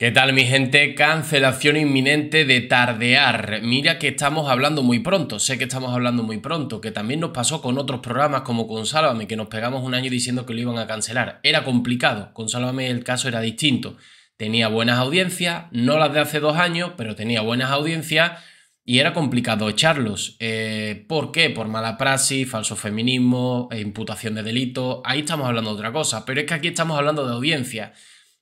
¿Qué tal mi gente? Cancelación inminente de tardear. Mira que estamos hablando muy pronto, sé que estamos hablando muy pronto, que también nos pasó con otros programas como con que nos pegamos un año diciendo que lo iban a cancelar. Era complicado, con el caso era distinto. Tenía buenas audiencias, no las de hace dos años, pero tenía buenas audiencias y era complicado echarlos. Eh, ¿Por qué? Por mala praxis, falso feminismo, imputación de delito. Ahí estamos hablando de otra cosa, pero es que aquí estamos hablando de audiencia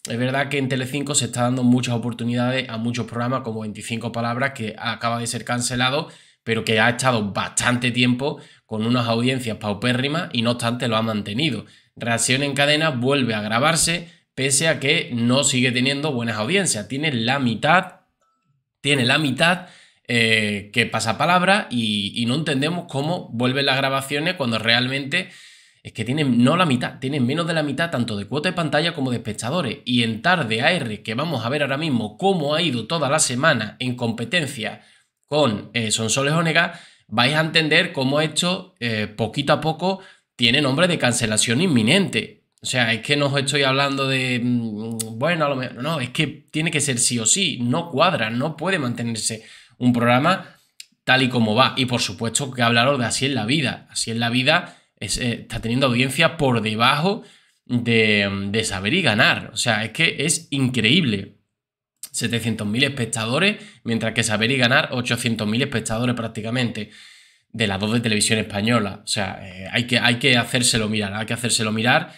es verdad que en Telecinco se está dando muchas oportunidades a muchos programas como 25 Palabras que acaba de ser cancelado, pero que ha estado bastante tiempo con unas audiencias paupérrimas y no obstante lo ha mantenido. Reacción en cadena vuelve a grabarse pese a que no sigue teniendo buenas audiencias. Tiene la mitad, tiene la mitad eh, que pasa palabra y, y no entendemos cómo vuelven las grabaciones cuando realmente es que tienen no la mitad, tienen menos de la mitad tanto de cuota de pantalla como de espectadores. Y en tarde AR, que vamos a ver ahora mismo cómo ha ido toda la semana en competencia con eh, Sonsoles Onega, vais a entender cómo esto eh, poquito a poco tiene nombre de cancelación inminente. O sea, es que no os estoy hablando de, mm, bueno, a lo mejor, no, es que tiene que ser sí o sí, no cuadra, no puede mantenerse un programa tal y como va. Y por supuesto que hablaros de así es la vida, así es la vida eh, está teniendo audiencia por debajo de, saber y ganar. O sea, es que es increíble. 700.000 espectadores, mientras que saber y ganar 800.000 espectadores prácticamente de las dos de televisión española. O sea, eh, hay, que, hay que hacérselo mirar, hay que hacérselo mirar.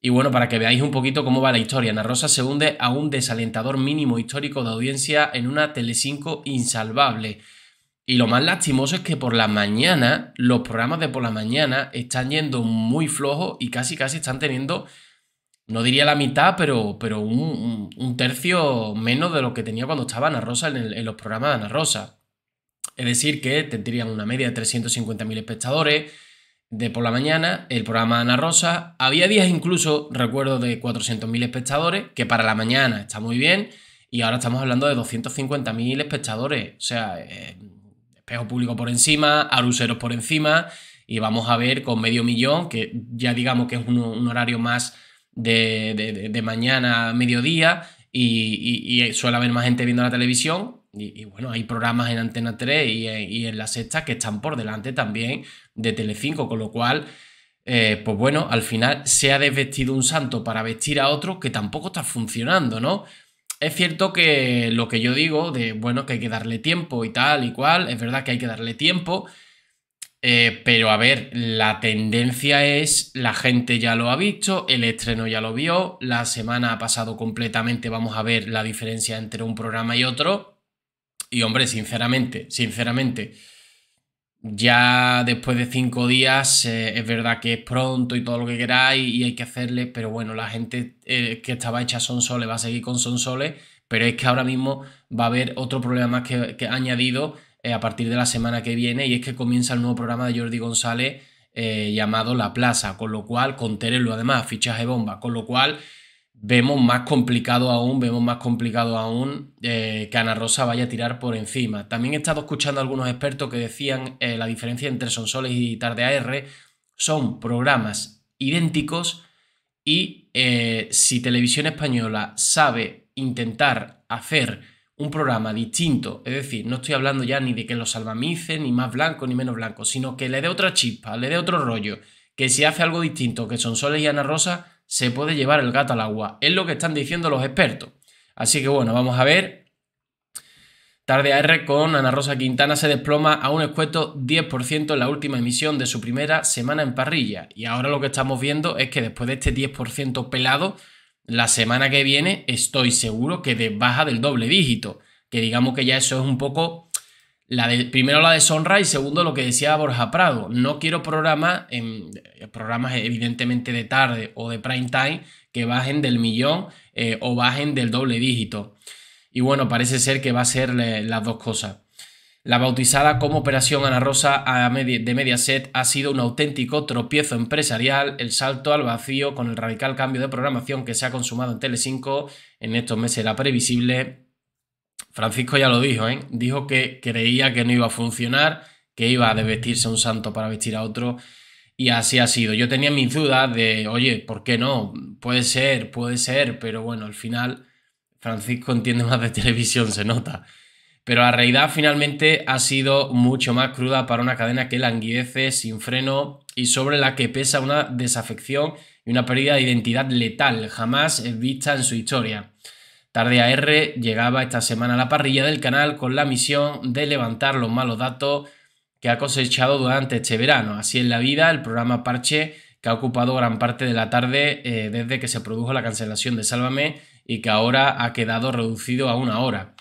Y bueno, para que veáis un poquito cómo va la historia, Ana Rosa se hunde a un desalentador mínimo histórico de audiencia en una Telecinco insalvable. Y lo más lastimoso es que por la mañana, los programas de por la mañana están yendo muy flojos y casi casi están teniendo, no diría la mitad, pero, pero un, tercio menos de lo que tenía cuando estaba Ana Rosa en, los programas de Ana Rosa. Es decir, que tendrían una media de 350.000 espectadores de por la mañana, el programa Ana Rosa. Había días incluso, recuerdo, de 400.000 espectadores, que para la mañana está muy bien, y ahora estamos hablando de 250.000 espectadores. O sea... Eh, Público por encima, Aruseros por encima, y vamos a ver con medio millón, que ya digamos que es un, horario más de, de, de mañana, mediodía, y, suele haber más gente viendo la televisión. Y, bueno, hay programas en Antena 3 y, en La Sexta que están por delante también de Telecinco, con lo cual, eh, pues bueno, al final se ha desvestido un santo para vestir a otro que tampoco está funcionando, ¿no? es cierto que lo que yo digo de, bueno, que hay que darle tiempo y tal y cual, es verdad que hay que darle tiempo, eh, pero a ver, la tendencia es, la gente ya lo ha visto, el estreno ya lo vio, la semana ha pasado completamente, vamos a ver la diferencia entre un programa y otro. Y hombre, sinceramente, sinceramente, ya después de cinco días eh, es verdad que es pronto y todo lo que queráis y hay que hacerle, pero bueno, la gente eh, que estaba hecha son Sonsole va a seguir con son Sonsole, pero es que ahora mismo va a haber otro problema más que, ha añadido eh, a partir de la semana que viene y es que comienza el nuevo programa de Jordi González llamado La Plaza, con lo cual, con lo además, fichaje bomba, con lo cual vemos más complicado aún, vemos más complicado aún eh, que Ana Rosa vaya a tirar por encima. También he estado escuchando a algunos expertos que decían eh, la diferencia entre Sonsoles y Tarde AR son programas idénticos y eh, si Televisión Española sabe intentar hacer un programa distinto, es decir, no estoy hablando ya ni de que lo salvamice, ni más blanco, ni menos blanco, sino que le dé otra chispa, le dé otro rollo, que si hace algo distinto que Sonsoles y Ana Rosa, se puede llevar el gato al agua. Es lo que están diciendo los expertos. Así que bueno, vamos a ver. Tarde AR con Ana Rosa Quintana se desploma a un escueto 10% en la última emisión de su primera semana en parrilla. Y ahora lo que estamos viendo es que después de este 10% pelado, la semana que viene estoy seguro que baja del doble dígito. Que digamos que ya eso es un poco la primero la de Sonra y segundo lo que decía Borja Prado. No quiero programas, en, eh, programas evidentemente de tarde o de prime time que bajen del millón eh, o bajen del doble dígito. Y bueno, parece ser que va a ser las dos cosas. La bautizada como Operación Ana Rosa media, de Mediaset ha sido un auténtico tropiezo empresarial, el salto al vacío con el radical cambio de programación que se ha consumado en Tele5 en estos meses era previsible Francisco ya lo dijo, ¿eh? dijo que creía que no iba a funcionar, que iba a desvestirse un santo para vestir a otro. Y así ha sido. Yo tenía mis dudas de, oye, ¿por qué no? Puede ser, puede ser, pero bueno, al final Francisco entiende más de televisión, se nota. Pero la realidad finalmente ha sido mucho más cruda para una cadena que languidece sin freno y sobre la que pesa una desafección y una pérdida de identidad letal, jamás vista en su historia. Tarde AR llegaba esta semana a la parrilla del canal con la misión de levantar los malos datos que ha cosechado durante este verano. Así es la vida, el programa Parche que ha ocupado gran parte de la tarde eh, desde que se produjo la cancelación de Sálvame y que ahora ha quedado reducido a una hora.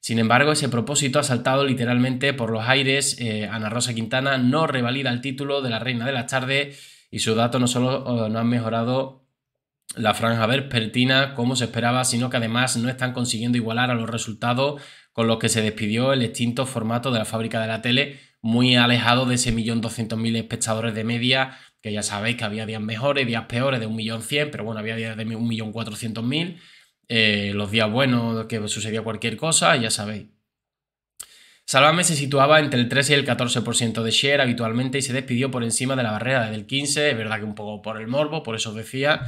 Sin embargo, ese propósito ha saltado literalmente por los aires. Eh, Ana Rosa Quintana no revalida el título de la Reina de las Tardes y sus datos no solo eh, no han mejorado la franja pertina como se esperaba, sino que además no están consiguiendo igualar a los resultados con los que se despidió el extinto formato de la fábrica de la tele, muy alejado de ese millón doscientos mil espectadores de media, que ya sabéis que había días mejores, días peores de un millón cien, pero bueno, había días de un millón cuatrocientos mil, eh, los días buenos que sucedía cualquier cosa, ya sabéis. Salvame se situaba entre el 13 y el 14% de share habitualmente y se despidió por encima de la barrera del 15, es verdad que un poco por el morbo, por eso os decía,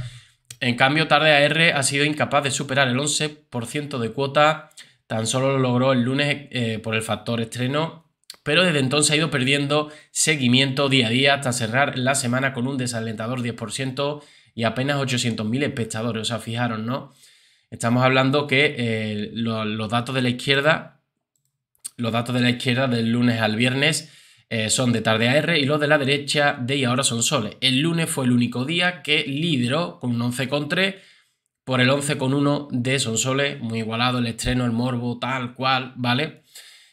en cambio, Tarde AR ha sido incapaz de superar el 11% de cuota, tan solo lo logró el lunes eh, por el factor estreno, pero desde entonces ha ido perdiendo seguimiento día a día hasta cerrar la semana con un desalentador 10% y apenas 800.000 espectadores. O sea, fijaron, ¿no? Estamos hablando que eh, los datos de la izquierda, los datos de la izquierda del lunes al viernes eh, son de tarde a R y los de la derecha de y ahora son soles. El lunes fue el único día que lideró con un 11,3 por el 11,1 de son soles. muy igualado el estreno, el morbo, tal cual, ¿vale?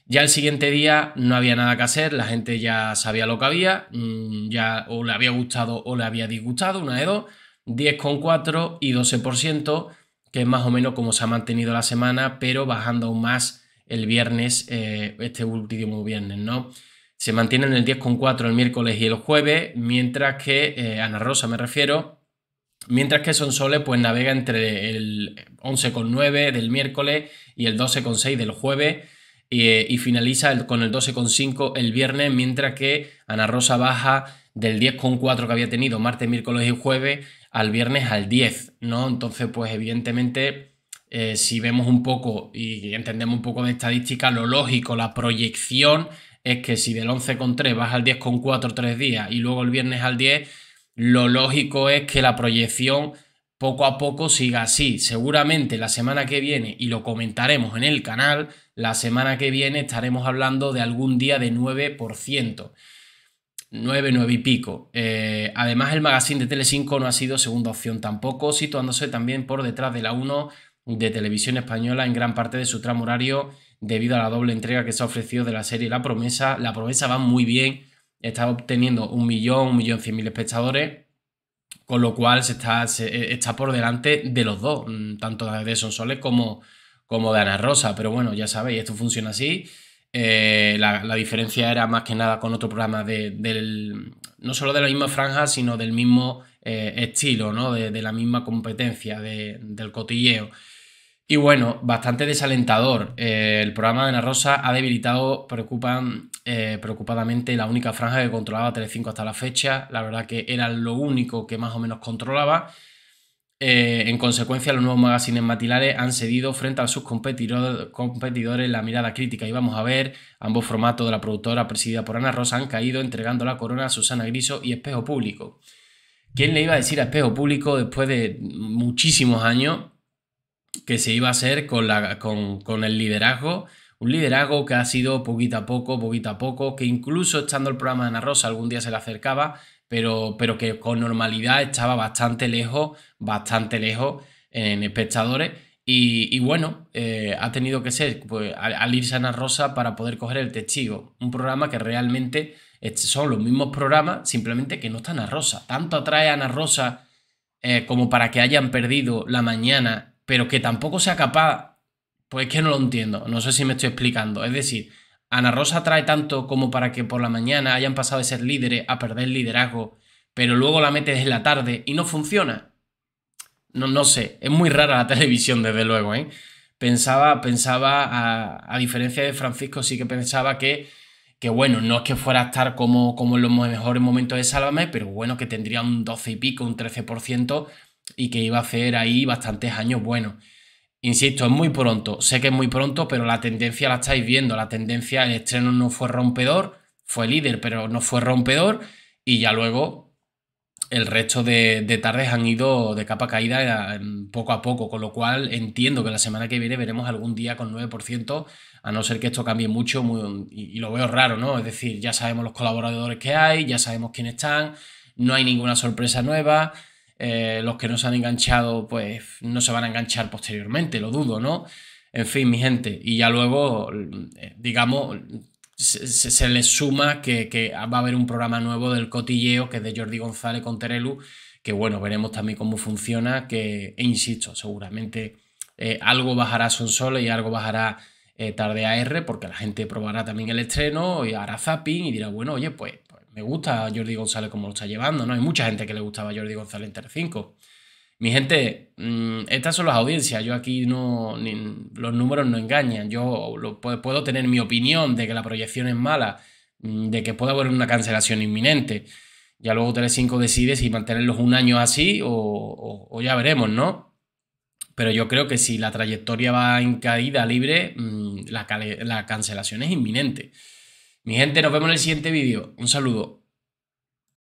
Ya el siguiente día no había nada que hacer, la gente ya sabía lo que había, mm, ya o le había gustado o le había disgustado, una de dos, 10,4 y 12%, que es más o menos como se ha mantenido la semana, pero bajando aún más el viernes, eh, este último viernes, ¿no? se mantiene en el 10,4 el miércoles y el jueves, mientras que, eh, Ana Rosa me refiero, mientras que Sonsole pues navega entre el 11,9 del miércoles y el 12,6 del jueves y, eh, finaliza con el 12,5 el viernes, mientras que Ana Rosa baja del 10,4 que había tenido martes, miércoles y jueves al viernes al 10, ¿no? Entonces, pues evidentemente, eh, si vemos un poco y entendemos un poco de estadística, lo lógico, la proyección es que si del 11,3 vas al 10,4 tres días y luego el viernes al 10, lo lógico es que la proyección poco a poco siga así. Seguramente la semana que viene, y lo comentaremos en el canal, la semana que viene estaremos hablando de algún día de 9%. 9, 9 y pico. Eh, además, el magazine de 5 no ha sido segunda opción tampoco, situándose también por detrás de la 1 de Televisión Española en gran parte de su tramo horario debido a la doble entrega que se ha ofrecido de la serie La Promesa. La Promesa va muy bien, está obteniendo un millón, un millón cien mil espectadores, con lo cual se está, eh, está por delante de los dos, mm, tanto de Son como, como de Ana Rosa. Pero bueno, ya sabéis, esto funciona así. Eh, la, diferencia era más que nada con otro programa de, del, no solo de la misma franja, sino del mismo eh, estilo, de, la misma competencia, del cotilleo. Y bueno, bastante desalentador. Eh, el programa de Ana Rosa ha debilitado eh, preocupadamente la única franja que controlaba Telecinco hasta la fecha. La verdad que era lo único que más o menos controlaba. Eh, en consecuencia, los nuevos magazines matilares han cedido frente a sus competidores la mirada crítica. Y vamos a ver, ambos formatos de la productora presidida por Ana Rosa han caído entregando la corona a Susana Griso y Espejo Público. ¿Quién le iba a decir a Espejo Público después de muchísimos años que se iba a hacer con, la, con, el liderazgo. Un liderazgo que ha sido poquito a poco, poquito a poco, que incluso estando el programa de Ana Rosa algún día se le acercaba, pero, pero que con normalidad estaba bastante lejos, bastante lejos en espectadores. Y, y bueno, eh, ha tenido que ser pues, al irse a Ana Rosa para poder coger el testigo. Un programa que realmente son los mismos programas, simplemente que no está Ana Rosa. Tanto atrae a Ana Rosa eh, como para que hayan perdido la mañana pero que tampoco sea capaz, pues es que no lo entiendo. No sé si me estoy explicando. Es decir, Ana Rosa trae tanto como para que por la mañana hayan pasado de ser líderes a perder liderazgo, pero luego la metes en la tarde y no funciona. No, no sé, es muy rara la televisión, desde luego, ¿eh? Pensaba, pensaba, a, diferencia de Francisco, sí que pensaba que que bueno, no es que fuera a estar como, como en los mejores momentos de Sálvame, pero bueno, que tendría un 12 y pico, un 13% y que iba a hacer ahí bastantes años bueno, Insisto, es muy pronto, sé que es muy pronto, pero la tendencia la estáis viendo, la tendencia, el estreno no fue rompedor, fue líder, pero no fue rompedor y ya luego el resto de, de tardes han ido de capa caída eh, poco a poco, con lo cual entiendo que la semana que viene veremos algún día con 9%, a no ser que esto cambie mucho y, lo veo raro, ¿no? Es decir, ya sabemos los colaboradores que hay, ya sabemos quiénes están, no hay ninguna sorpresa nueva eh, los que no se han enganchado, pues no se van a enganchar posteriormente, lo dudo, ¿no? En fin, mi gente, y ya luego, eh, digamos, se, les suma que, va a haber un programa nuevo del cotilleo, que es de Jordi González con Terelu, que bueno, veremos también cómo funciona, que, e insisto, seguramente eh, algo bajará solo y algo bajará tarde tarde AR, porque la gente probará también el estreno y hará zapping y dirá, bueno, oye, pues me gusta Jordi González como lo está llevando, ¿no? Hay mucha gente que le gustaba a Jordi González en 5 Mi gente, mm, estas son las audiencias. Yo aquí no. los números no engañan. Yo puedo tener mi opinión de que la proyección es mala, mm, de que puede haber una cancelación inminente. Ya luego Tele5 decide si mantenerlos un año así o, ya veremos, ¿no? Pero yo creo que si la trayectoria va en caída libre, mm, la cancelación es inminente. Mi gente, nos vemos en el siguiente vídeo. Un saludo.